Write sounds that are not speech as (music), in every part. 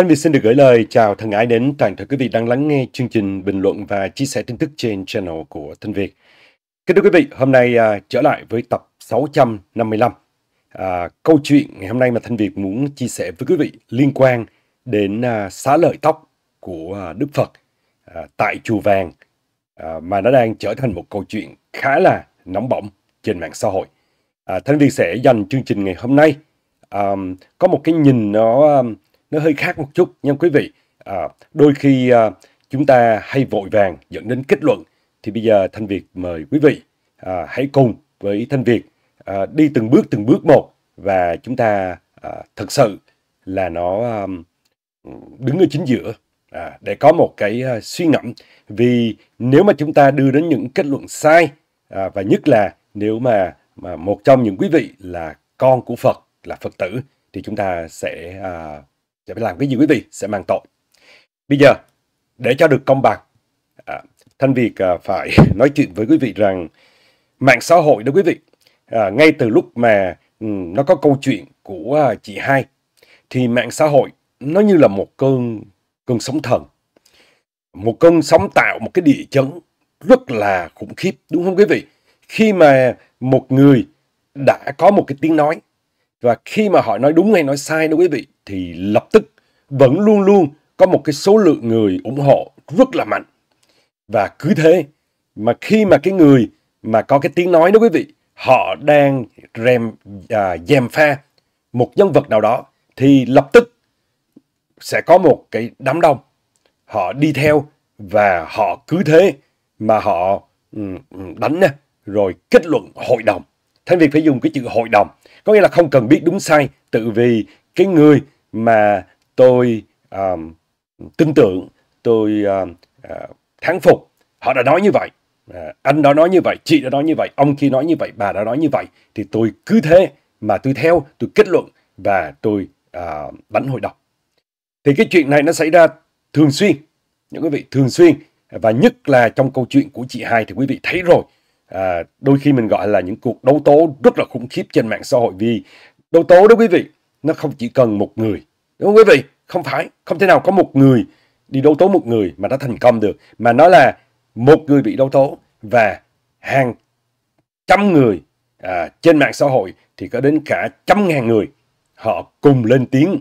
Thanh Việt xin được gửi lời chào thân ái đến toàn thể quý vị đang lắng nghe chương trình bình luận và chia sẻ tin tức trên channel của Thanh Việt. Kính thưa quý vị, hôm nay à, trở lại với tập 655. À, câu chuyện ngày hôm nay mà Thanh Việt muốn chia sẻ với quý vị liên quan đến à, xá lợi tóc của à, Đức Phật à, tại Chùa Vàng à, mà nó đang trở thành một câu chuyện khá là nóng bỏng trên mạng xã hội. À, Thanh Việt sẽ dành chương trình ngày hôm nay à, có một cái nhìn nó... À, nó hơi khác một chút nha quý vị. À, đôi khi à, chúng ta hay vội vàng dẫn đến kết luận. Thì bây giờ Thanh Việt mời quý vị à, hãy cùng với Thanh Việt à, đi từng bước từng bước một và chúng ta à, thật sự là nó à, đứng ở chính giữa à, để có một cái à, suy ngẫm vì nếu mà chúng ta đưa đến những kết luận sai à, và nhất là nếu mà mà một trong những quý vị là con của Phật là Phật tử thì chúng ta sẽ à, sẽ phải làm cái gì quý vị sẽ mang tội. Bây giờ, để cho được công bằng, à, Thanh Việt à, phải (laughs) nói chuyện với quý vị rằng mạng xã hội đó quý vị, à, ngay từ lúc mà um, nó có câu chuyện của à, chị Hai, thì mạng xã hội nó như là một cơn cơn sóng thần, một cơn sóng tạo một cái địa chấn rất là khủng khiếp, đúng không quý vị? Khi mà một người đã có một cái tiếng nói và khi mà họ nói đúng hay nói sai đó quý vị thì lập tức vẫn luôn luôn có một cái số lượng người ủng hộ rất là mạnh. Và cứ thế mà khi mà cái người mà có cái tiếng nói đó quý vị, họ đang rèm à, dèm pha một nhân vật nào đó thì lập tức sẽ có một cái đám đông họ đi theo và họ cứ thế mà họ ừ, ừ, đánh rồi kết luận hội đồng Thanh Việt phải dùng cái chữ hội đồng. Có nghĩa là không cần biết đúng sai, tự vì cái người mà tôi um, tin tưởng, tôi um, uh, ờ, thắng phục, họ đã nói như vậy. À, anh đã nói như vậy, chị đã nói như vậy, ông kia nói như vậy, bà đã nói như vậy. Thì tôi cứ thế mà tôi theo, tôi kết luận và tôi uh, bắn hội đồng. Thì cái chuyện này nó xảy ra thường xuyên. Những quý vị thường xuyên và nhất là trong câu chuyện của chị hai thì quý vị thấy rồi à, đôi khi mình gọi là những cuộc đấu tố rất là khủng khiếp trên mạng xã hội vì đấu tố đó quý vị nó không chỉ cần một người đúng không quý vị không phải không thể nào có một người đi đấu tố một người mà đã thành công được mà nó là một người bị đấu tố và hàng trăm người à, trên mạng xã hội thì có đến cả trăm ngàn người họ cùng lên tiếng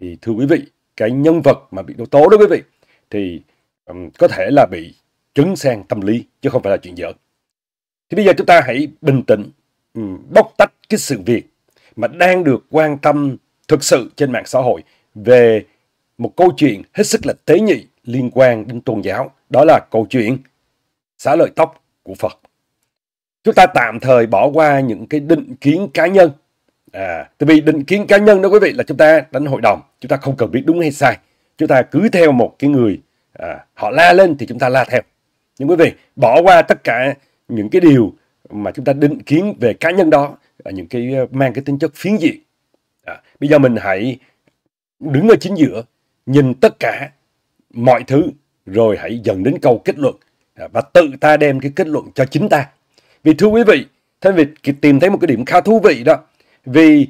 thì thưa quý vị cái nhân vật mà bị đấu tố đó quý vị thì um, có thể là bị trứng sang tâm lý chứ không phải là chuyện giỡn thì bây giờ chúng ta hãy bình tĩnh ừ, bóc tách cái sự việc mà đang được quan tâm thực sự trên mạng xã hội về một câu chuyện hết sức là tế nhị liên quan đến tôn giáo. Đó là câu chuyện xả lợi tóc của Phật. Chúng ta tạm thời bỏ qua những cái định kiến cá nhân. À, tại vì định kiến cá nhân đó quý vị là chúng ta đánh hội đồng. Chúng ta không cần biết đúng hay sai. Chúng ta cứ theo một cái người à, họ la lên thì chúng ta la theo. Nhưng quý vị bỏ qua tất cả những cái điều mà chúng ta định kiến về cá nhân đó à, những cái à, mang cái tính chất phiến diện à, bây giờ mình hãy đứng ở chính giữa nhìn tất cả mọi thứ rồi hãy dần đến câu kết luận à, và tự ta đem cái kết luận cho chính ta vì thưa quý vị thế vì tìm thấy một cái điểm khá thú vị đó vì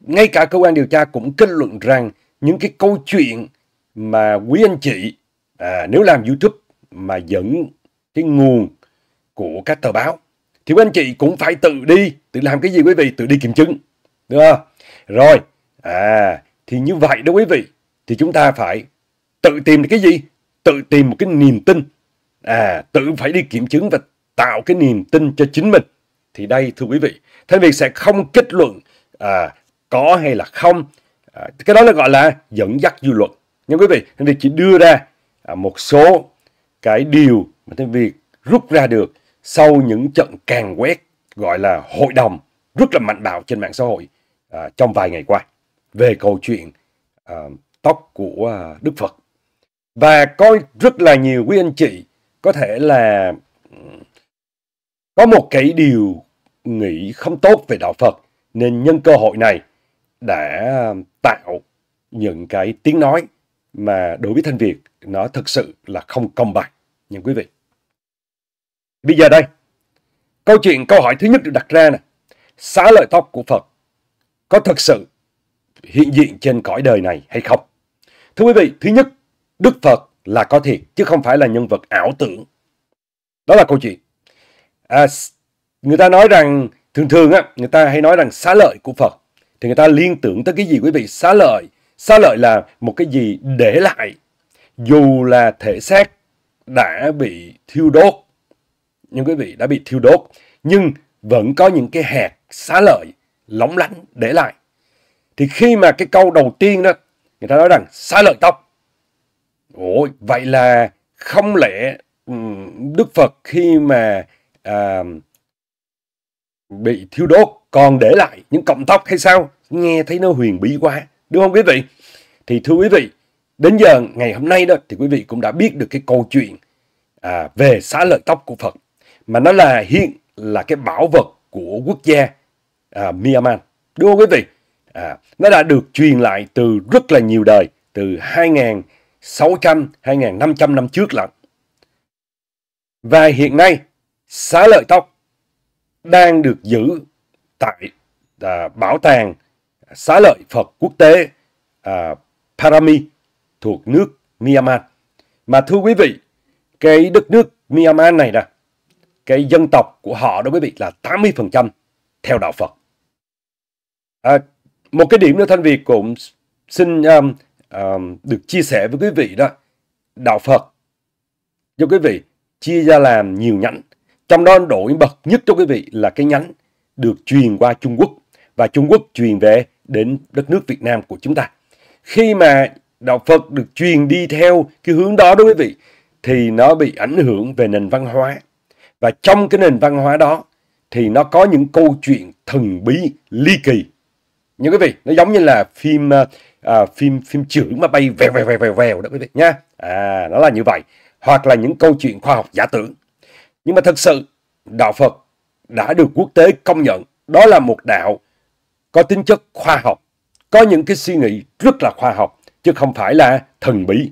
ngay cả cơ quan điều tra cũng kết luận rằng những cái câu chuyện mà quý anh chị à, nếu làm youtube mà dẫn cái nguồn của các tờ báo. Thì quý anh chị cũng phải tự đi, tự làm cái gì quý vị? Tự đi kiểm chứng. Được không? Rồi, à, thì như vậy đó quý vị. Thì chúng ta phải tự tìm cái gì? Tự tìm một cái niềm tin. À, tự phải đi kiểm chứng và tạo cái niềm tin cho chính mình. Thì đây thưa quý vị, Thanh Việt sẽ không kết luận à, có hay là không. À, cái đó là gọi là dẫn dắt dư luận. Nhưng quý vị, Thanh Việt chỉ đưa ra à, một số cái điều mà Thanh Việt rút ra được sau những trận càng quét gọi là hội đồng rất là mạnh bạo trên mạng xã hội à, trong vài ngày qua về câu chuyện à, tóc của à, Đức Phật. Và có rất là nhiều quý anh chị có thể là có một cái điều nghĩ không tốt về đạo Phật nên nhân cơ hội này đã tạo những cái tiếng nói mà đối với thanh Việt nó thực sự là không công bằng. Nhưng quý vị Bây giờ đây, câu chuyện câu hỏi thứ nhất được đặt ra nè. Xá lợi tóc của Phật có thực sự hiện diện trên cõi đời này hay không? Thưa quý vị, thứ nhất, Đức Phật là có thiệt chứ không phải là nhân vật ảo tưởng. Đó là câu chuyện. À, người ta nói rằng thường thường á, người ta hay nói rằng xá lợi của Phật thì người ta liên tưởng tới cái gì quý vị? Xá lợi, xá lợi là một cái gì để lại dù là thể xác đã bị thiêu đốt nhưng quý vị đã bị thiêu đốt nhưng vẫn có những cái hạt xá lợi lóng lánh để lại thì khi mà cái câu đầu tiên đó người ta nói rằng xá lợi tóc ủa vậy là không lẽ đức phật khi mà à, bị thiêu đốt còn để lại những cọng tóc hay sao nghe thấy nó huyền bí quá đúng không quý vị thì thưa quý vị đến giờ ngày hôm nay đó thì quý vị cũng đã biết được cái câu chuyện à, về xá lợi tóc của phật mà nó là hiện là cái bảo vật của quốc gia à, Myanmar. Đúng không quý vị? À, nó đã được truyền lại từ rất là nhiều đời, từ 2.600, 2.500 năm trước lận. Và hiện nay, xá lợi tóc đang được giữ tại à, Bảo tàng Xá lợi Phật Quốc tế à, Parami thuộc nước Myanmar. Mà thưa quý vị, cái đất nước Myanmar này nè, cái dân tộc của họ đối với vị là 80% theo đạo Phật. À, một cái điểm nữa Thanh Việt cũng xin um, um, được chia sẻ với quý vị đó. Đạo Phật cho quý vị chia ra làm nhiều nhánh. Trong đó đổi bậc nhất cho quý vị là cái nhánh được truyền qua Trung Quốc và Trung Quốc truyền về đến đất nước Việt Nam của chúng ta. Khi mà đạo Phật được truyền đi theo cái hướng đó đó quý vị thì nó bị ảnh hưởng về nền văn hóa và trong cái nền văn hóa đó thì nó có những câu chuyện thần bí ly kỳ. nhưng quý vị, nó giống như là phim ờ, à, phim phim chữ mà bay vèo vèo vèo vèo vèo đó quý vị nha. À nó là như vậy, hoặc là những câu chuyện khoa học giả tưởng. Nhưng mà thật sự đạo Phật đã được quốc tế công nhận đó là một đạo có tính chất khoa học, có những cái suy nghĩ rất là khoa học chứ không phải là thần bí.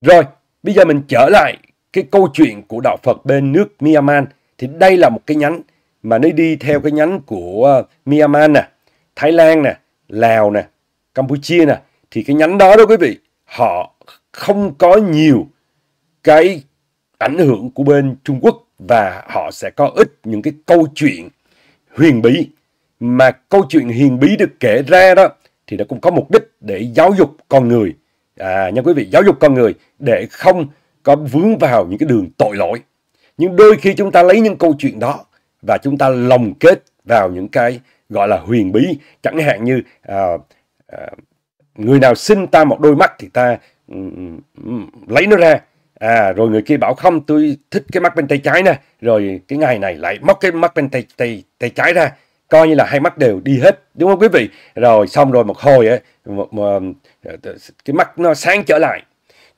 Rồi, bây giờ mình trở lại cái câu chuyện của đạo Phật bên nước Myanmar thì đây là một cái nhánh mà nó đi theo cái nhánh của ờ, Myanmar nè, Thái Lan nè, Lào nè, Campuchia nè thì cái nhánh đó đó quý vị, họ không có nhiều cái ảnh hưởng của bên Trung Quốc và họ sẽ có ít những cái câu chuyện huyền bí mà câu chuyện huyền bí được kể ra đó thì nó cũng có mục đích để giáo dục con người à nha quý vị giáo dục con người để không có vướng vào những cái đường tội lỗi. Nhưng đôi khi chúng ta lấy những câu chuyện đó và chúng ta lồng kết vào những cái gọi là huyền bí. Chẳng hạn như à, à, người nào xin ta một đôi mắt thì ta um, lấy nó ra. À, rồi người kia bảo không tôi thích cái mắt bên tay trái nè. Rồi cái ngày này lại móc cái mắt bên tay, tay, tay trái ra coi như là hai mắt đều đi hết đúng không quý vị rồi xong rồi một hồi ấy, một, một, ờ, cái mắt nó sáng trở lại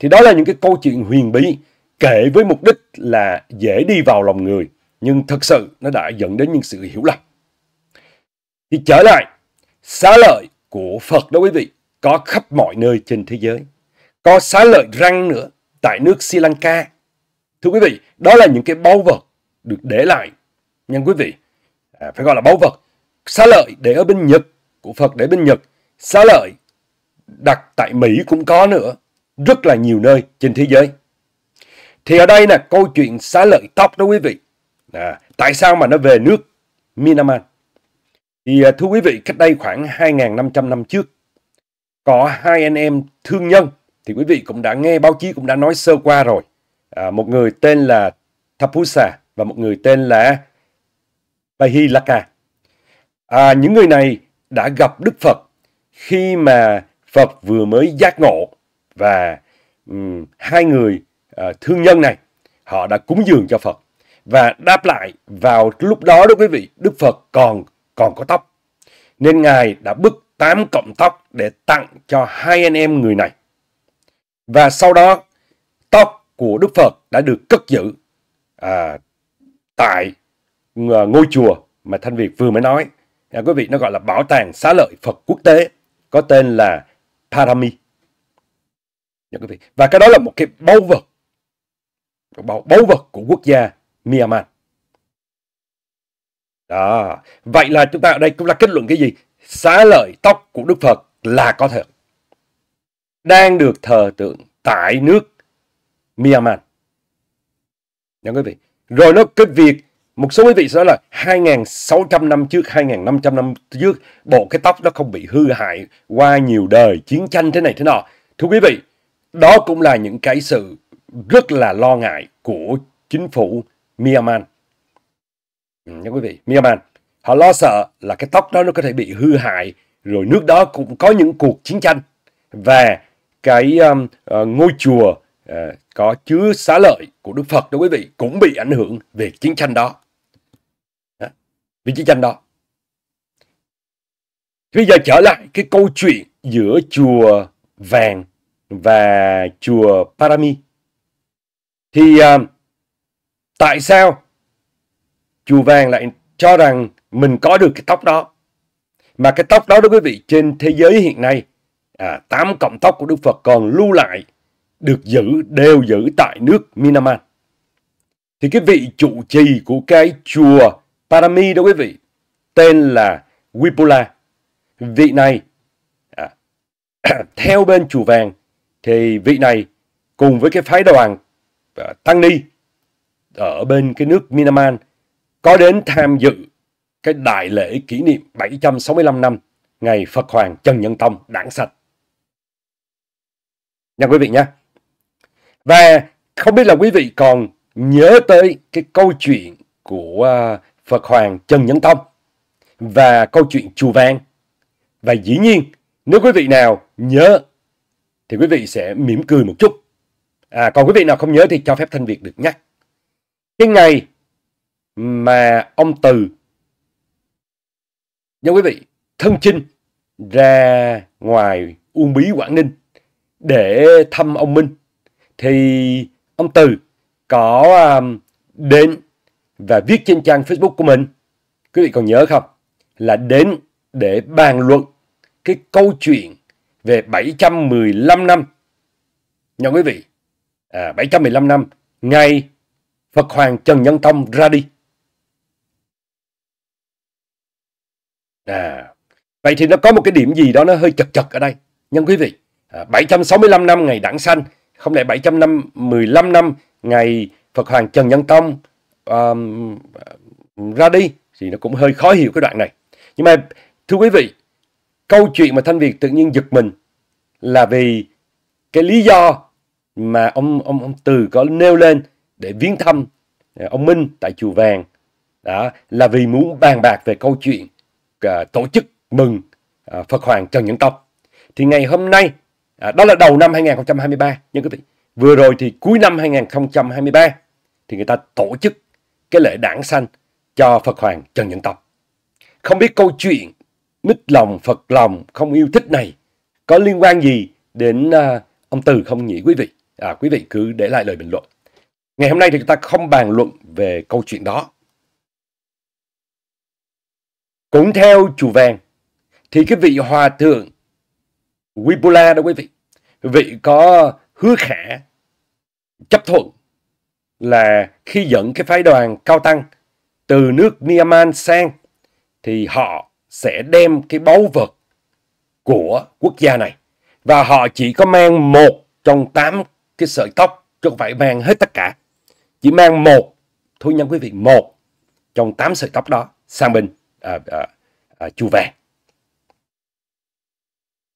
thì đó là những cái câu chuyện huyền bí kể với mục đích là dễ đi vào lòng người. Nhưng thực sự nó đã dẫn đến những sự hiểu lầm. Thì trở lại, xá lợi của Phật đó quý vị có khắp mọi nơi trên thế giới. Có xá lợi răng nữa tại nước Sri Lanka. Thưa quý vị, đó là những cái báu vật được để lại. Nhưng quý vị, à, phải gọi là báu vật. Xá lợi để ở bên Nhật, của Phật để bên Nhật. Xá lợi đặt tại Mỹ cũng có nữa rất là nhiều nơi trên thế giới. Thì ở đây là câu chuyện xá lợi tóc đó quý vị. À, tại sao mà nó về nước Myanmar? Thì à, thưa quý vị, cách đây khoảng 2.500 năm trước, có hai anh em thương nhân, thì quý vị cũng đã nghe báo chí cũng đã nói sơ qua rồi. À, một người tên là Thapusa và một người tên là Bahilaka. À, những người này đã gặp Đức Phật khi mà Phật vừa mới giác ngộ và um, hai người uh, thương nhân này họ đã cúng dường cho Phật và đáp lại vào lúc đó đó quý vị Đức Phật còn còn có tóc nên ngài đã bứt tám cọng tóc để tặng cho hai anh em người này và sau đó tóc của Đức Phật đã được cất giữ à, tại ờ, ngôi chùa mà Thanh Việt vừa mới nói à, quý vị nó gọi là bảo tàng xá lợi Phật quốc tế có tên là Parami Nha dạ, quý vị. Và cái đó là một cái báu vật. Báu, báu vật của quốc gia Myanmar. Đó. Vậy là chúng ta ở đây cũng là kết luận cái gì? Xá lợi tóc của Đức Phật là có thật. Đang được thờ tượng tại nước Myanmar. Nha dạ, quý vị. Rồi nó cái việc một số quý vị sẽ nói là 2.600 năm trước, 2.500 năm trước, bộ cái tóc nó không bị hư hại qua nhiều đời chiến tranh thế này thế nọ. Thưa quý vị, đó cũng là những cái sự rất là lo ngại của chính phủ Myanmar. Ừ, quý vị, Myanmar. Họ lo sợ là cái tóc đó nó có thể bị hư hại, rồi nước đó cũng có những cuộc chiến tranh. Và cái um, uh, ngôi chùa uh, có chứa xá lợi của Đức Phật đó quý vị cũng bị ảnh hưởng về chiến tranh đó. đó. Vì chiến tranh đó. Bây giờ trở lại cái câu chuyện giữa chùa vàng và chùa Parami. Thì à, tại sao chùa vàng lại cho rằng mình có được cái tóc đó? Mà cái tóc đó đó quý vị, trên thế giới hiện nay, à, 8 cọng tóc của Đức Phật còn lưu lại, được giữ, đều giữ tại nước Myanmar. Thì cái vị trụ trì của cái chùa Parami đó quý vị, tên là Wipula. Vị này, à, (clears throat) theo bên chùa vàng, thì vị này cùng với cái phái đoàn à, Tăng Ni ở bên cái nước Myanmar có đến tham dự cái đại lễ kỷ niệm 765 năm ngày Phật Hoàng Trần Nhân Tông đảng sạch. Nha quý vị nhé. Và không biết là quý vị còn nhớ tới cái câu chuyện của à, Phật Hoàng Trần Nhân Tông và câu chuyện Chùa Vàng. Và dĩ nhiên, nếu quý vị nào nhớ thì quý vị sẽ mỉm cười một chút. À, còn quý vị nào không nhớ thì cho phép Thanh Việt được nhắc. Cái ngày mà ông Từ, nhớ quý vị, thân chinh ra ngoài Uông Bí Quảng Ninh để thăm ông Minh thì ông Từ có um, đến và viết trên trang Facebook của mình. Quý vị còn nhớ không? Là đến để bàn luận cái câu chuyện về 715 năm. Nha quý vị, à, 715 năm, ngày Phật Hoàng Trần Nhân Tông ra đi. À, vậy thì nó có một cái điểm gì đó nó hơi chật chật ở đây. Nhân quý vị, à, 765 năm ngày Đảng Sanh, không lẽ 715 năm ngày Phật Hoàng Trần Nhân Tông um, ra đi thì nó cũng hơi khó hiểu cái đoạn này. Nhưng mà thưa quý vị, câu chuyện mà Thanh Việt tự nhiên giật mình là vì cái lý do mà ông ông ông Từ có nêu lên để viếng thăm à, ông Minh tại chùa Vàng đó là vì muốn bàn bạc về câu chuyện uh, tổ chức mừng uh, Phật Hoàng Trần Nhân Tông. Thì ngày hôm nay uh, đó là đầu năm 2023 nhưng quý vị. Vừa rồi thì cuối năm 2023 thì người ta tổ chức cái lễ đảng sanh cho Phật Hoàng Trần Nhân Tông. Không biết câu chuyện ních lòng Phật lòng không yêu thích này có liên quan gì đến à, ông Từ không nhỉ quý vị? À, quý vị cứ để lại lời bình luận. Ngày hôm nay thì chúng ta không bàn luận về câu chuyện đó. Cũng theo chủ vàng thì cái vị hòa thượng Wipula đó quý vị, vị có hứa khẽ chấp thuận là khi dẫn cái phái đoàn cao tăng từ nước Myanmar sang thì họ sẽ đem cái báu vật của quốc gia này. Và họ chỉ có mang một trong tám cái sợi tóc, chứ không phải mang hết tất cả. Chỉ mang một, thôi nha quý vị, một trong tám sợi tóc đó sang bên à, à, à, chu về.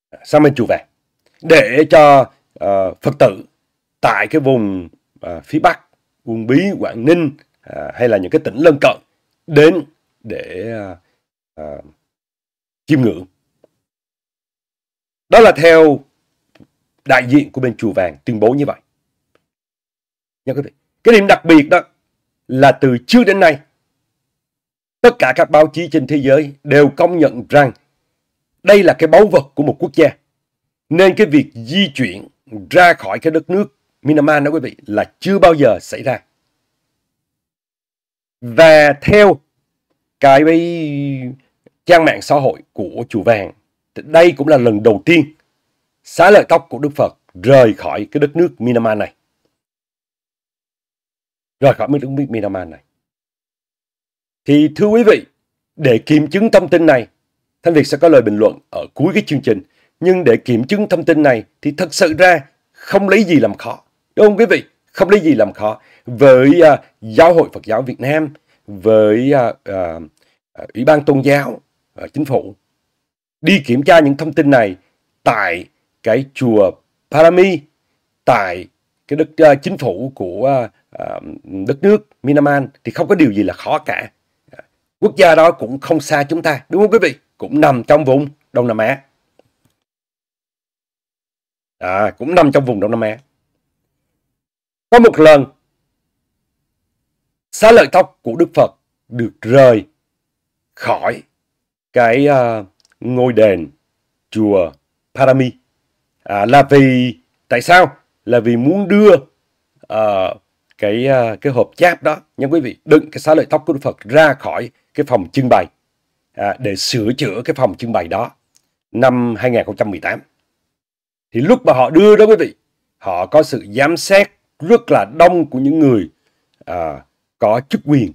À, sang bên chu về. Để cho à, Phật tử tại cái vùng à, phía Bắc, Uông Bí, Quảng Ninh à, hay là những cái tỉnh lân cận đến để à, à, chiêm ngưỡng. Đó là theo đại diện của bên Chùa Vàng tuyên bố như vậy. Nha quý vị. Cái điểm đặc biệt đó là từ trước đến nay tất cả các báo chí trên thế giới đều công nhận rằng đây là cái báu vật của một quốc gia. Nên cái việc di chuyển ra khỏi cái đất nước Myanmar đó quý vị là chưa bao giờ xảy ra. Và theo cái trang mạng xã hội của Chùa Vàng. đây cũng là lần đầu tiên xá lợi tóc của Đức Phật rời khỏi cái đất nước Myanmar này. Rời khỏi đất nước Myanmar này. Thì thưa quý vị, để kiểm chứng thông tin này, Thanh Việt sẽ có lời bình luận ở cuối cái chương trình. Nhưng để kiểm chứng thông tin này thì thật sự ra không lấy gì làm khó. Đúng không quý vị? Không lấy gì làm khó. Với uh, Giáo hội Phật giáo Việt Nam, với uh, uh, Ủy ban Tôn giáo, À, chính phủ đi kiểm tra những thông tin này tại cái chùa Parami tại cái đất uh, chính phủ của uh, đất nước Myanmar thì không có điều gì là khó cả quốc gia đó cũng không xa chúng ta đúng không quý vị cũng nằm trong vùng Đông Nam Á à, cũng nằm trong vùng Đông Nam Á có một lần xá lợi tóc của Đức Phật được rời khỏi cái uh, ngôi đền chùa Parami à, là vì tại sao là vì muốn đưa uh, cái uh, cái hộp cháp đó nha quý vị đựng cái xá lợi tóc của Đức Phật ra khỏi cái phòng trưng bày à, để sửa chữa cái phòng trưng bày đó năm 2018 thì lúc mà họ đưa đó quý vị họ có sự giám sát rất là đông của những người à, có chức quyền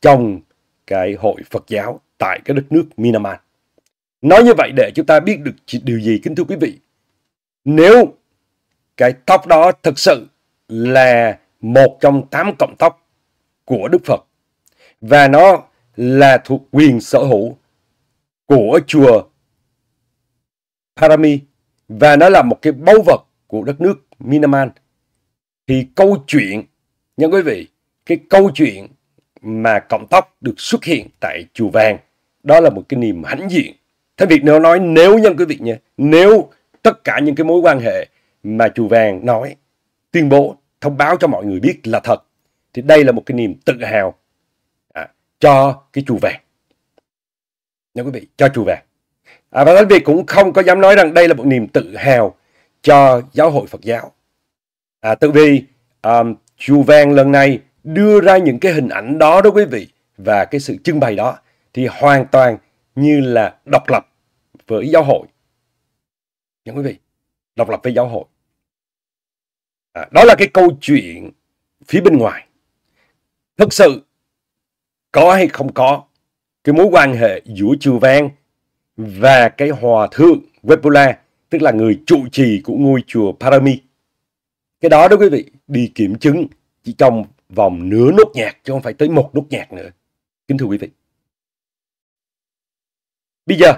trong cái hội Phật giáo tại cái đất nước Myanmar. Nói như vậy để chúng ta biết được điều gì kính thưa quý vị. Nếu cái tóc đó thực sự là một trong tám cộng tóc của Đức Phật và nó là thuộc quyền sở hữu của chùa Parami và nó là một cái báu vật của đất nước Myanmar thì câu chuyện nhân quý vị cái câu chuyện mà cộng tóc được xuất hiện tại chùa vàng đó là một cái niềm hãnh diện thế việc nếu nói nếu nhân quý vị nhé, nếu tất cả những cái mối quan hệ mà chùa vàng nói tuyên bố thông báo cho mọi người biết là thật thì đây là một cái niềm tự hào à, cho cái chùa vàng Nếu quý vị cho chùa vàng à, và thánh việt cũng không có dám nói rằng đây là một niềm tự hào cho giáo hội phật giáo à, tự vì um, chùa vàng lần này đưa ra những cái hình ảnh đó đó quý vị và cái sự trưng bày đó thì hoàn toàn như là độc lập với giáo hội. Nha quý vị, độc lập với giáo hội. À, đó là cái câu chuyện phía bên ngoài. Thực sự, có hay không có cái mối quan hệ giữa Chư Vang và cái hòa thượng Webula, tức là người trụ trì của ngôi chùa Parami. Cái đó đó quý vị, đi kiểm chứng chỉ trong vòng nửa nốt nhạc, chứ không phải tới một nốt nhạc nữa. Kính thưa quý vị. Bây giờ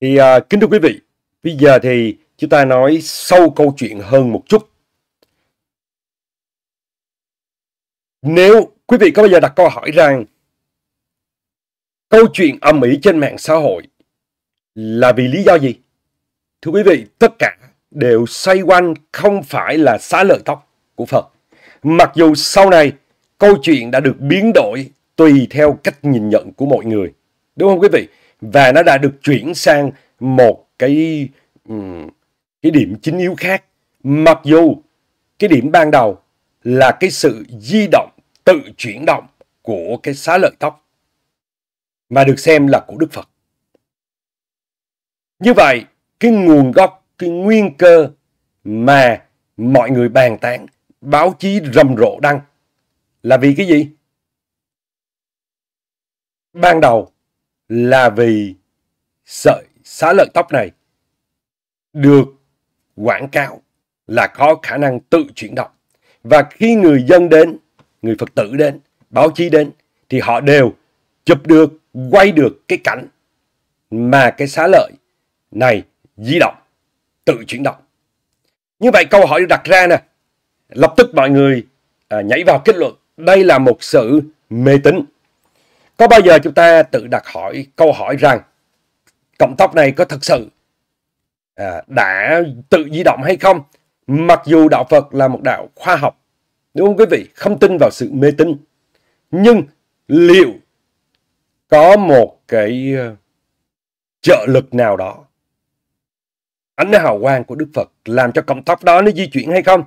thì à, kính thưa quý vị, bây giờ thì chúng ta nói sâu câu chuyện hơn một chút. Nếu quý vị có bao giờ đặt câu hỏi rằng câu chuyện âm ỉ trên mạng xã hội là vì lý do gì? Thưa quý vị, tất cả đều xoay quanh không phải là xá lợi tóc của Phật. Mặc dù sau này câu chuyện đã được biến đổi tùy theo cách nhìn nhận của mọi người. Đúng không quý vị? Và nó đã được chuyển sang một cái cái điểm chính yếu khác. Mặc dù cái điểm ban đầu là cái sự di động, tự chuyển động của cái xá lợi tóc mà được xem là của Đức Phật. Như vậy, cái nguồn gốc, cái nguyên cơ mà mọi người bàn tán, báo chí rầm rộ đăng là vì cái gì? Ban đầu là vì sợi xá lợi tóc này được quảng cáo là có khả năng tự chuyển động. Và khi người dân đến, người Phật tử đến, báo chí đến, thì họ đều chụp được, quay được cái cảnh mà cái xá lợi này di động, tự chuyển động. Như vậy câu hỏi được đặt ra nè, lập tức mọi người à, nhảy vào kết luận đây là một sự mê tín có bao giờ chúng ta tự đặt hỏi câu hỏi rằng cộng tóc này có thực sự à, đã tự di động hay không? Mặc dù đạo Phật là một đạo khoa học, đúng không quý vị? Không tin vào sự mê tín. Nhưng liệu có một cái ờ, trợ lực nào đó ánh hào quang của Đức Phật làm cho cộng tóc đó nó di chuyển hay không?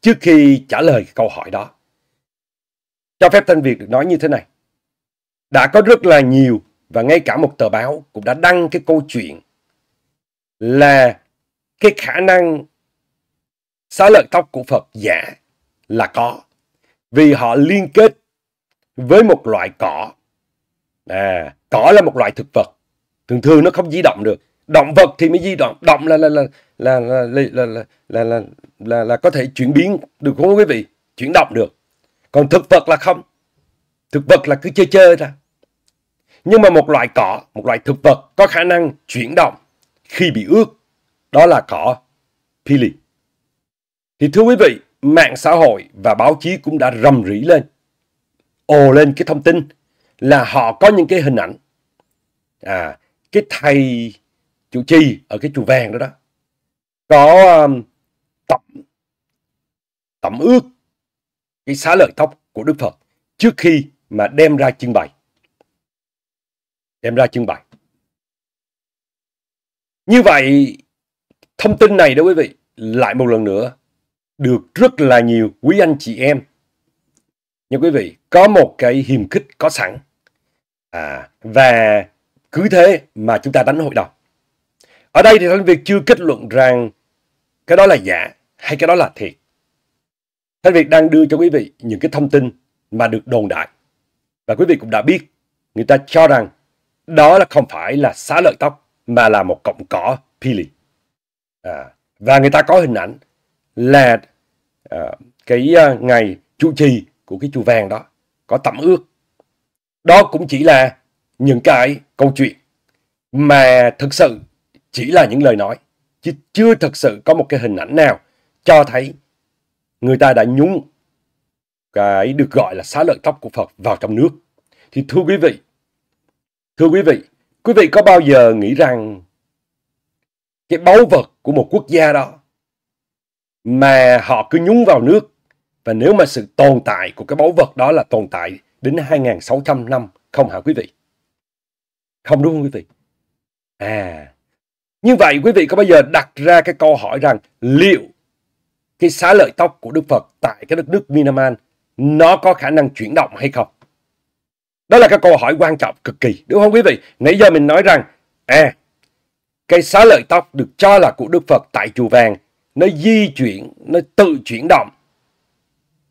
Trước khi trả lời câu hỏi đó, cho phép Thanh Việt được nói như thế này. Đã có rất là nhiều và ngay cả một tờ báo cũng đã đăng cái câu chuyện là cái khả năng xá lợi tóc của Phật giả là có. Vì họ liên kết với một loại cỏ. À, cỏ là một loại thực vật. Thường thường nó không di động được. Động vật thì mới di động. Động là là là là là là là là, là, là, là, là có thể chuyển biến được không quý vị? Chuyển động được. Còn thực vật là không. Thực vật là cứ chơi chơi thôi. Nhưng mà một loại cỏ, một loại thực vật có khả năng chuyển động khi bị ướt, đó là cỏ pili. Thì thưa quý vị, mạng xã hội và báo chí cũng đã rầm rỉ lên, ồ lên cái thông tin là họ có những cái hình ảnh. À, cái thầy chủ trì ở cái chùa vàng đó đó, có um, tẩm, tẩm ướt cái xá lợi tóc của Đức Phật trước khi mà đem ra trưng bày đem ra trưng bày. Như vậy, thông tin này đó quý vị, lại một lần nữa, được rất là nhiều quý anh chị em. Nhưng quý vị, có một cái hiềm khích có sẵn. À, và cứ thế mà chúng ta đánh hội đồng. Ở đây thì Thanh Việt chưa kết luận rằng cái đó là giả hay cái đó là thiệt. Thanh Việt đang đưa cho quý vị những cái thông tin mà được đồn đại. Và quý vị cũng đã biết, người ta cho rằng đó là không phải là xá lợi tóc mà là một cọng cỏ pili à, và người ta có hình ảnh là à, cái à, ngày chủ trì của cái chùa vàng đó có tẩm ước đó cũng chỉ là những cái câu chuyện mà thực sự chỉ là những lời nói chứ chưa thực sự có một cái hình ảnh nào cho thấy người ta đã nhúng cái được gọi là xá lợi tóc của Phật vào trong nước thì thưa quý vị Thưa quý vị, quý vị có bao giờ nghĩ rằng cái báu vật của một quốc gia đó mà họ cứ nhúng vào nước và nếu mà sự tồn tại của cái báu vật đó là tồn tại đến 2.600 năm không hả quý vị? Không đúng không quý vị? À, như vậy quý vị có bao giờ đặt ra cái câu hỏi rằng liệu cái xá lợi tóc của Đức Phật tại cái đất nước Minaman nó có khả năng chuyển động hay không? Đó là cái câu hỏi quan trọng cực kỳ, đúng không quý vị? Nãy giờ mình nói rằng, à, cây xá lợi tóc được cho là của Đức Phật tại Chùa Vàng. Nó di chuyển, nó tự chuyển động.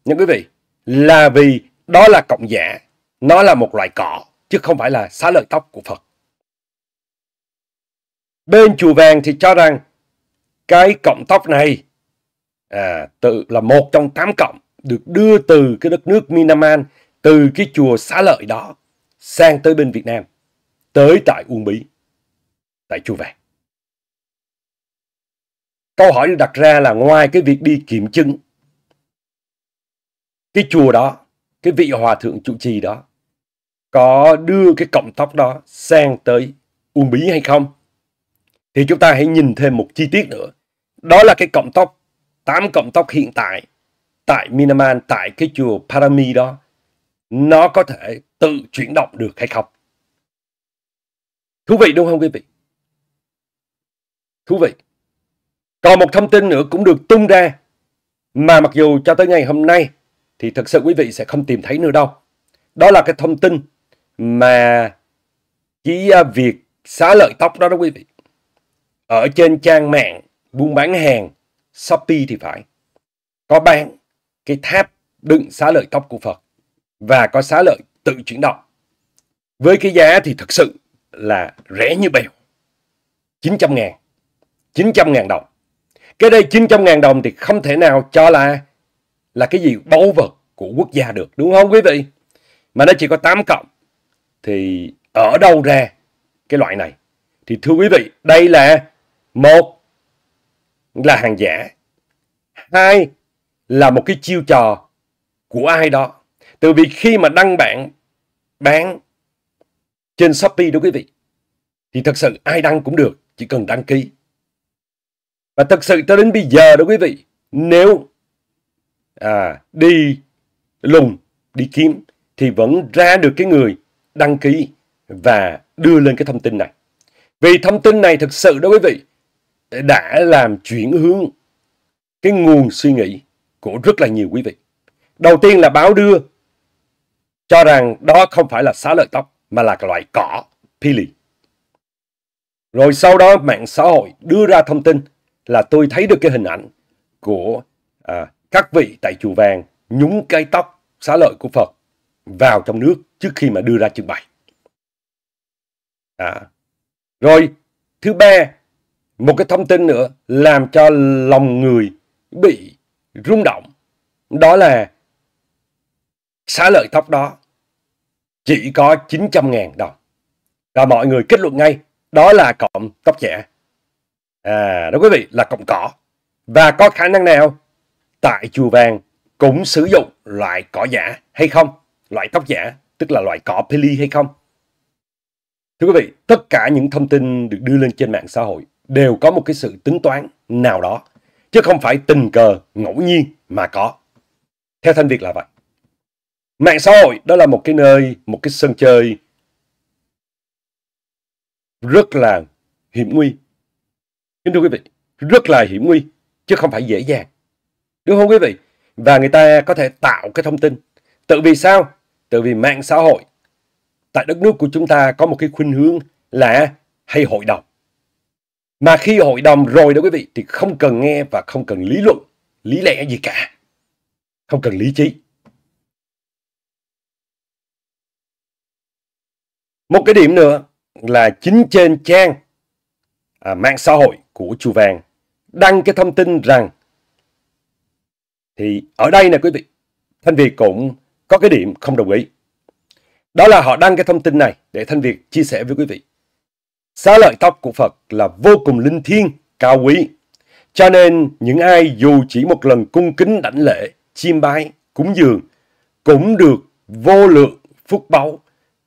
Nhưng quý vị, là vì đó là cộng giả, nó là một loại cỏ, chứ không phải là xá lợi tóc của Phật. Bên Chùa Vàng thì cho rằng cái cộng tóc này à, tự là một trong tám cộng được đưa từ cái đất nước Myanmar từ cái chùa xá lợi đó sang tới bên Việt Nam, tới tại Uông Bí, tại Chùa Vàng. Câu hỏi được đặt ra là ngoài cái việc đi kiểm chứng cái chùa đó, cái vị hòa thượng trụ trì đó có đưa cái cọng tóc đó sang tới Uông Bí hay không? Thì chúng ta hãy nhìn thêm một chi tiết nữa. Đó là cái cọng tóc, tám cọng tóc hiện tại tại Minaman, tại cái chùa Parami đó nó có thể tự chuyển động được hay không. Thú vị đúng không quý vị? Thú vị. Còn một thông tin nữa cũng được tung ra mà mặc dù cho tới ngày hôm nay thì thực sự quý vị sẽ không tìm thấy nữa đâu. Đó là cái thông tin mà chỉ à, việc xá lợi tóc đó đó quý vị. Ở trên trang mạng buôn bán hàng Shopee thì phải có bán cái tháp đựng xá lợi tóc của Phật và có xá lợi tự chuyển động. Với cái giá thì thật sự là rẻ như bèo. 900 ngàn. 900 ngàn đồng. Cái đây 900 ngàn đồng thì không thể nào cho là là cái gì báu vật của quốc gia được. Đúng không quý vị? Mà nó chỉ có 8 cộng. Thì ở đâu ra cái loại này? Thì thưa quý vị, đây là một là hàng giả. Hai là một cái chiêu trò của ai đó từ việc khi mà đăng bạn bán trên Shopee đó quý vị, thì thật sự ai đăng cũng được, chỉ cần đăng ký. Và thật sự tới đến bây giờ đó quý vị, nếu à, đi lùng, đi kiếm, thì vẫn ra được cái người đăng ký và đưa lên cái thông tin này. Vì thông tin này thực sự đó quý vị, đã làm chuyển hướng cái nguồn suy nghĩ của rất là nhiều quý vị. Đầu tiên là báo đưa cho rằng đó không phải là xá lợi tóc mà là loại cỏ pili. Rồi sau đó mạng xã hội đưa ra thông tin là tôi thấy được cái hình ảnh của à, các vị tại chùa vàng nhúng cái tóc xá lợi của Phật vào trong nước trước khi mà đưa ra trưng bày. À. Rồi thứ ba, một cái thông tin nữa làm cho lòng người bị rung động. Đó là xá lợi tóc đó chỉ có 900 ngàn đồng. Và mọi người kết luận ngay, đó là cọng tóc trẻ. À, đó quý vị, là cọng cỏ. Và có khả năng nào tại chùa vàng cũng sử dụng loại cỏ giả hay không? Loại tóc giả, tức là loại cỏ pili hay không? Thưa quý vị, tất cả những thông tin được đưa lên trên mạng xã hội đều có một cái sự tính toán nào đó, chứ không phải tình cờ, ngẫu nhiên mà có. Theo Thanh Việt là vậy. Mạng xã hội đó là một cái nơi, một cái sân chơi rất là hiểm nguy. Kính thưa quý vị, rất là hiểm nguy, chứ không phải dễ dàng. Đúng không quý vị? Và người ta có thể tạo cái thông tin. Tự vì sao? Tự vì mạng xã hội tại đất nước của chúng ta có một cái khuynh hướng là hay hội đồng. Mà khi hội đồng rồi đó quý vị thì không cần nghe và không cần lý luận, lý lẽ gì cả. Không cần lý trí. Một cái điểm nữa là chính trên trang à, mạng xã hội của Chu Vàng đăng cái thông tin rằng thì ở đây nè quý vị, Thanh Việt cũng có cái điểm không đồng ý. Đó là họ đăng cái thông tin này để Thanh Việt chia sẻ với quý vị. Xá lợi tóc của Phật là vô cùng linh thiêng, cao quý. Cho nên những ai dù chỉ một lần cung kính đảnh lễ, chiêm bái, cúng dường cũng được vô lượng phúc báu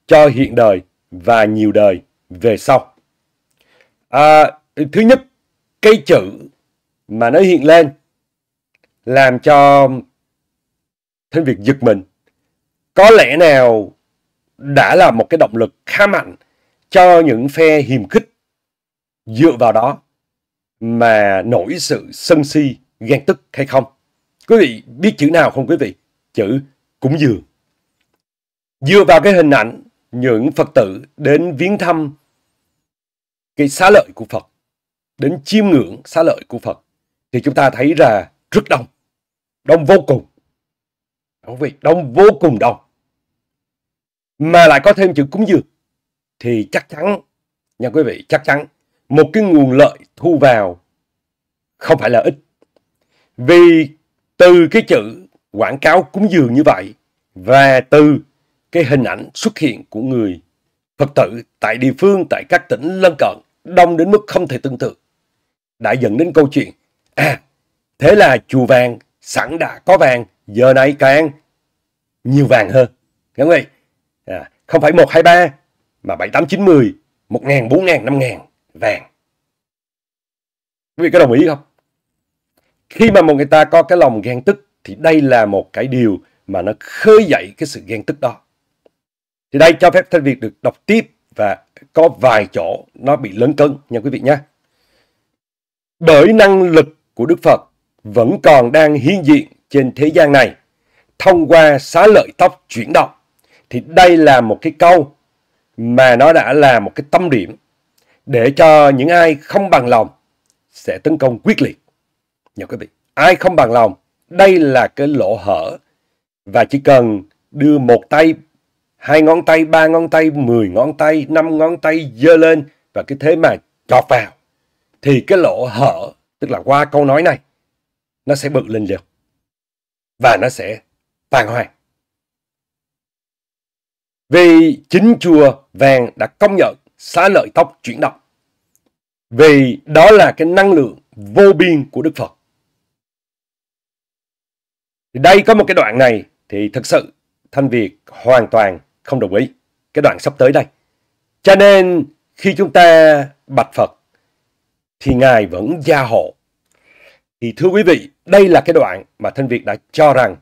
cho hiện đời và nhiều đời về sau. À, thứ nhất, cái chữ mà nó hiện lên làm cho Thanh việc giật mình. Có lẽ nào đã là một cái động lực khá mạnh cho những phe hiềm khích dựa vào đó mà nổi sự sân si ghen tức hay không? Quý vị biết chữ nào không quý vị? Chữ cũng dường. Dựa vào cái hình ảnh những Phật tử đến viếng thăm cái xá lợi của Phật, đến chiêm ngưỡng xá lợi của Phật, thì chúng ta thấy ra rất đông, đông vô cùng. Đúng vị, đông vô cùng đông. Mà lại có thêm chữ cúng dường, thì chắc chắn, nha quý vị, chắc chắn, một cái nguồn lợi thu vào không phải là ít. Vì từ cái chữ quảng cáo cúng dường như vậy và từ cái hình ảnh xuất hiện của người Phật tử tại địa phương, tại các tỉnh lân cận, đông đến mức không thể tưởng tượng. Đã dẫn đến câu chuyện, à, thế là chùa vàng, sẵn đã có vàng, giờ này càng nhiều vàng hơn. Các vị, à, không phải 1, 2, 3, mà 7, 8, 9, 10, 1 ngàn, 4 ngàn, 5 ngàn vàng. Quý vị có đồng ý không? Khi mà một người ta có cái lòng ghen tức thì đây là một cái điều mà nó khơi dậy cái sự ghen tức đó. Thì đây cho phép Thanh Việt được đọc tiếp và có vài chỗ nó bị lớn cân nha quý vị nhé. Bởi năng lực của Đức Phật vẫn còn đang hiện diện trên thế gian này thông qua xá lợi tóc chuyển động. Thì đây là một cái câu mà nó đã là một cái tâm điểm để cho những ai không bằng lòng sẽ tấn công quyết liệt. Nha quý vị, ai không bằng lòng, đây là cái lỗ hở và chỉ cần đưa một tay hai ngón tay, ba ngón tay, mười ngón tay, năm ngón tay dơ lên và cứ thế mà chọt vào. Thì cái lỗ hở, tức là qua câu nói này, nó sẽ bự lên liền. Và nó sẽ tàn hoang. Vì chính chùa vàng đã công nhận xá lợi tóc chuyển động. Vì đó là cái năng lượng vô biên của Đức Phật. Thì đây có một cái đoạn này thì thực sự Thanh Việt hoàn toàn không đồng ý. Cái đoạn sắp tới đây. Cho nên khi chúng ta bạch Phật thì Ngài vẫn gia hộ. Thì thưa quý vị, đây là cái đoạn mà Thanh Việt đã cho rằng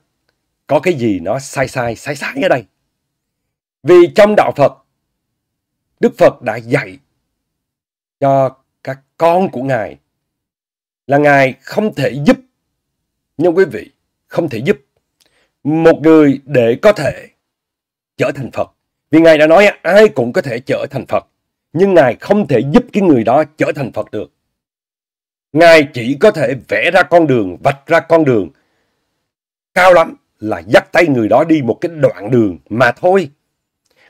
có cái gì nó sai sai, sai sai ở đây. Vì trong Đạo Phật, Đức Phật đã dạy cho các con của Ngài là Ngài không thể giúp. Nhưng quý vị, không thể giúp. Một người để có thể trở thành Phật. Vì Ngài đã nói ai cũng có thể trở thành Phật, nhưng Ngài không thể giúp cái người đó trở thành Phật được. Ngài chỉ có thể vẽ ra con đường, vạch ra con đường. Cao lắm là dắt tay người đó đi một cái đoạn đường mà thôi.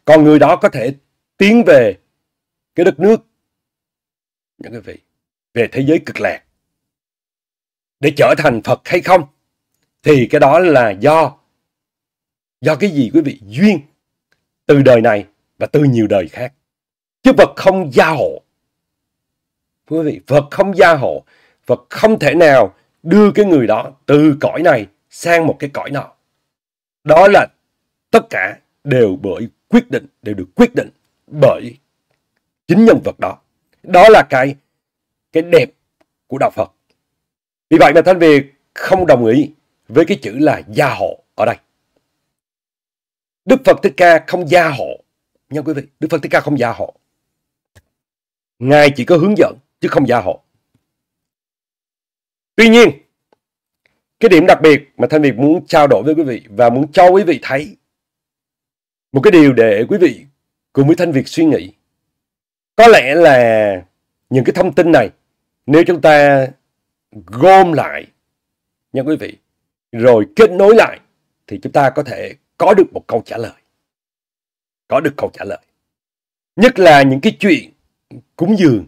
Còn người đó có thể tiến về cái đất nước. Những cái vị, về thế giới cực lạc. Để trở thành Phật hay không? Thì cái đó là do do cái gì quý vị? Duyên từ đời này và từ nhiều đời khác. Chứ Phật không gia hộ. Quý vị, Phật không gia hộ. Phật không thể nào đưa cái người đó từ cõi này sang một cái cõi nào, Đó là tất cả đều bởi quyết định, đều được quyết định bởi chính nhân vật đó. Đó là cái cái đẹp của đạo Phật. Vì vậy mà Thanh Việt không đồng ý với cái chữ là gia hộ ở đây. Đức Phật Thích Ca không gia hộ. Nha quý vị, Đức Phật Thích Ca không gia hộ. Ngài chỉ có hướng dẫn chứ không gia hộ. Tuy nhiên, cái điểm đặc biệt mà Thanh Việt muốn trao đổi với quý vị và muốn cho quý vị thấy một cái điều để quý vị cùng với Thanh Việt suy nghĩ. Có lẽ là những cái thông tin này nếu chúng ta gom lại nha quý vị rồi kết nối lại thì chúng ta có thể có được một câu trả lời. Có được câu trả lời. Nhất là những cái chuyện cúng dường,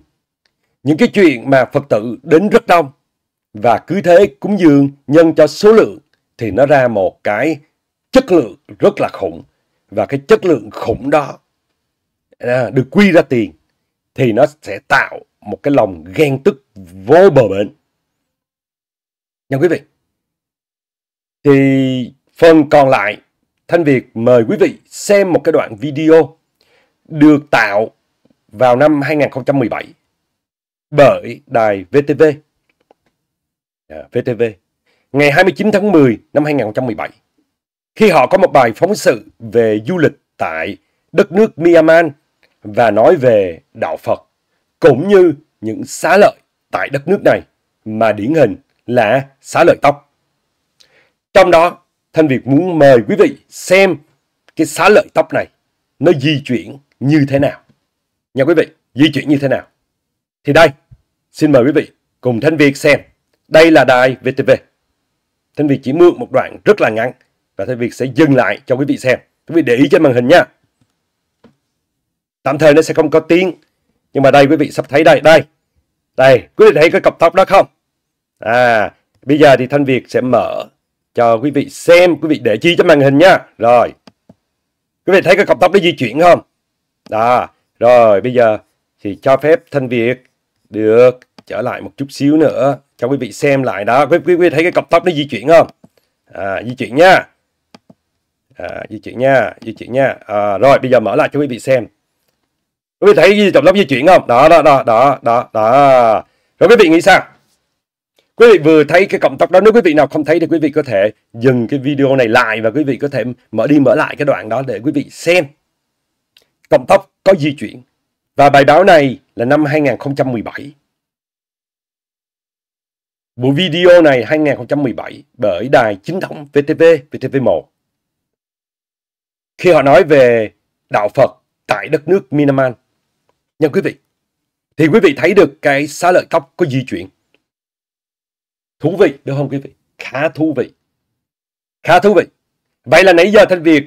những cái chuyện mà Phật tử đến rất đông và cứ thế cúng dường nhân cho số lượng thì nó ra một cái chất lượng rất là khủng và cái chất lượng khủng đó à, được quy ra tiền thì nó sẽ tạo một cái lòng ghen tức vô bờ bến. Nha quý vị. Thì phần còn lại Thanh Việt mời quý vị xem một cái đoạn video được tạo vào năm 2017 bởi đài VTV. À, VTV. Ngày 29 tháng 10 năm 2017, khi họ có một bài phóng sự về du lịch tại đất nước Myanmar và nói về đạo Phật cũng như những xá lợi tại đất nước này mà điển hình là xá lợi tóc. Trong đó Thanh Việt muốn mời quý vị xem cái xá lợi tóc này nó di chuyển như thế nào. Nha quý vị, di chuyển như thế nào. Thì đây, xin mời quý vị cùng Thanh Việt xem. Đây là đài VTV. Thanh Việt chỉ mượn một đoạn rất là ngắn và Thanh Việt sẽ dừng lại cho quý vị xem. Quý vị để ý trên màn hình nha. Tạm thời nó sẽ không có tiếng. Nhưng mà đây quý vị sắp thấy đây, đây. Đây, quý vị thấy cái cặp tóc đó không? À, bây giờ thì Thanh Việt sẽ mở cho quý vị xem quý vị để chi cho màn hình nha rồi quý vị thấy cái cọc tóc nó di chuyển không đó rồi bây giờ thì cho phép thanh việt được trở lại một chút xíu nữa cho quý vị xem lại đó quý quý, quý vị thấy cái cọc tóc nó di chuyển không à, di chuyển nha à, di chuyển nha di chuyển nha à, rồi bây giờ mở lại cho quý vị xem quý vị thấy cọc tóc di chuyển không đó đó đó đó đó đó rồi quý vị nghĩ sao Quý vị vừa thấy cái cộng tóc đó, nếu quý vị nào không thấy thì quý vị có thể dừng cái video này lại và quý vị có thể mở đi mở lại cái đoạn đó để quý vị xem cộng tóc có di chuyển. Và bài báo này là năm 2017. Bộ video này 2017 bởi đài chính thống VTV, VTV1. Khi họ nói về đạo Phật tại đất nước Myanmar, nha quý vị, thì quý vị thấy được cái xá lợi tóc có di chuyển. Thú vị, đúng không quý vị? Khá thú vị. Khá thú vị. Vậy là nãy giờ Thanh Việt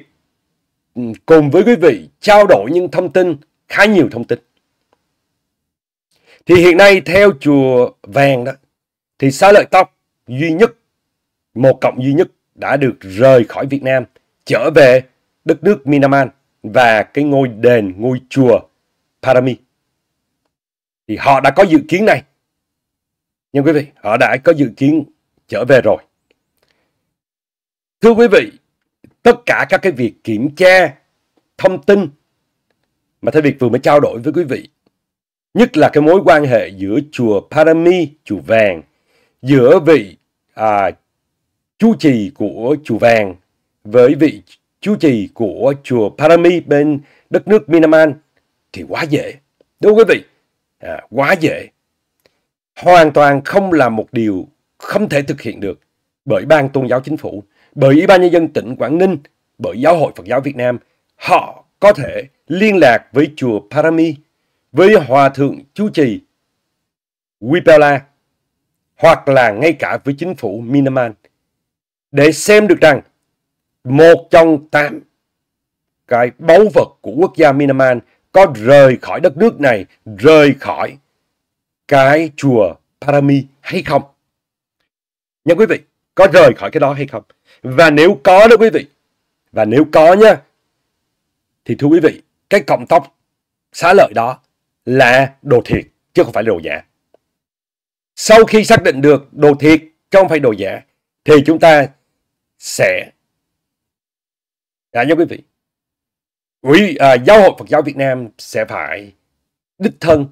ừ, cùng với quý vị trao đổi những thông tin, khá nhiều thông tin. Thì hiện nay theo chùa vàng đó, thì xá lợi tóc duy nhất, một cộng duy nhất đã được rời khỏi Việt Nam, trở về đất nước Minaman và cái ngôi đền, ngôi chùa Parami. Thì họ đã có dự kiến này nhưng quý vị, họ đã có dự kiến trở về rồi. Thưa quý vị, tất cả các cái việc kiểm tra thông tin mà Thái Việt vừa mới trao đổi với quý vị, nhất là cái mối quan hệ giữa chùa Parami, chùa vàng, giữa vị à, chú trì của chùa vàng với vị chú trì của chùa Parami bên đất nước Minaman thì quá dễ. Đúng không quý vị? À, quá dễ hoàn toàn không là một điều không thể thực hiện được bởi ban tôn giáo chính phủ, bởi Ủy ban Nhân dân tỉnh Quảng Ninh, bởi Giáo hội Phật giáo Việt Nam. Họ có thể liên lạc với chùa Parami, với Hòa Thượng chú Trì, Wipela, hoặc là ngay cả với chính phủ Myanmar để xem được rằng một trong tám cái báu vật của quốc gia Myanmar có rời khỏi đất nước này, rời khỏi cái chùa Parami hay không? Nha quý vị, có rời khỏi cái đó hay không? Và nếu có đó quý vị, và nếu có nha, thì thưa quý vị, cái cọng tóc xá lợi đó là đồ thiệt, chứ không phải đồ giả. Sau khi xác định được đồ thiệt, chứ không phải đồ giả, thì chúng ta sẽ đã à, nha quý vị, Ủy, à, Giáo hội Phật giáo Việt Nam sẽ phải đích thân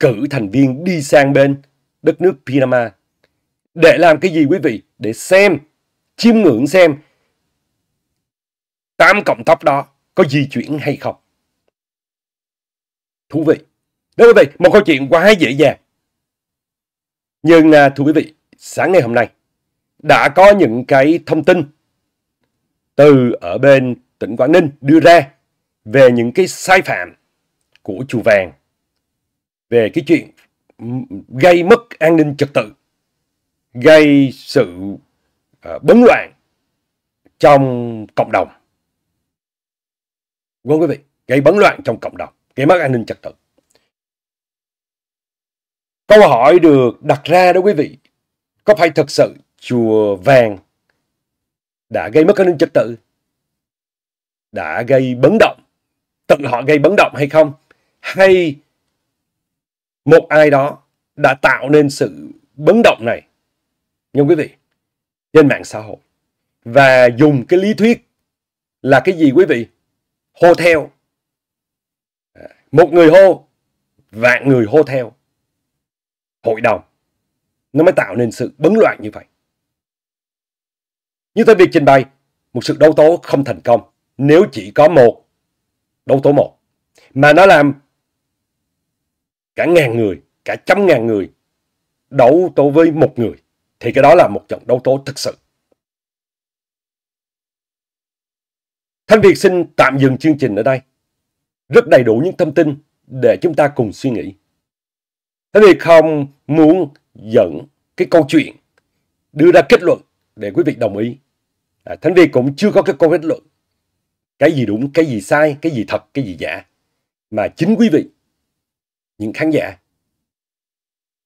cử thành viên đi sang bên đất nước Panama. Để làm cái gì quý vị? Để xem, chiêm ngưỡng xem tám cộng tóc đó có di chuyển hay không. Thú vị. Đó quý vị, một câu chuyện quá dễ dàng. Nhưng à, thưa quý vị, sáng ngày hôm nay đã có những cái thông tin từ ở bên tỉnh Quảng Ninh đưa ra về những cái sai phạm của chùa vàng về cái chuyện gây mất an ninh trật tự, gây sự à, bấn loạn trong cộng đồng. Vâng quý vị, gây bấn loạn trong cộng đồng, gây mất an ninh trật tự. Câu hỏi được đặt ra đó quý vị, có phải thật sự chùa vàng đã gây mất an ninh trật tự? Đã gây bấn động, tự họ gây bấn động hay không? Hay một ai đó đã tạo nên sự bấn động này nhưng quý vị trên mạng xã hội và dùng cái lý thuyết là cái gì quý vị hô theo một người hô vạn người hô theo hội đồng nó mới tạo nên sự bấn loạn như vậy như tôi việc trình bày một sự đấu tố không thành công nếu chỉ có một đấu tố một mà nó làm cả ngàn người, cả trăm ngàn người đấu tố với một người thì cái đó là một trận đấu tố thực sự. Thanh Việt xin tạm dừng chương trình ở đây. Rất đầy đủ những thông tin để chúng ta cùng suy nghĩ. Thanh Việt không muốn dẫn cái câu chuyện đưa ra kết luận để quý vị đồng ý. À, Thanh Việt cũng chưa có cái câu kết luận. Cái gì đúng, cái gì sai, cái gì thật, cái gì giả. Mà chính quý vị những khán giả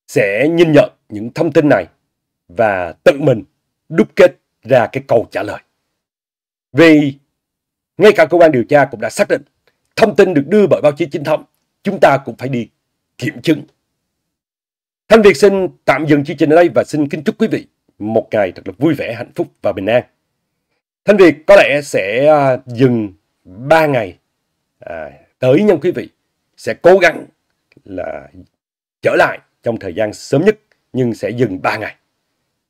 sẽ nhìn nhận những thông tin này và tự mình đúc kết ra cái câu trả lời. Vì ngay cả cơ quan điều tra cũng đã xác định thông tin được đưa bởi báo chí chính thống, chúng ta cũng phải đi kiểm chứng. Thanh Việt xin tạm dừng chương trình ở đây và xin kính chúc quý vị một ngày thật là vui vẻ, hạnh phúc và bình an. Thanh Việt có lẽ sẽ à, dừng 3 ngày à, tới nhân quý vị. Sẽ cố gắng là trở lại trong thời gian sớm nhất nhưng sẽ dừng 3 ngày.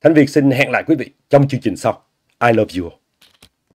Thánh Việt xin hẹn lại quý vị trong chương trình sau. I love you all.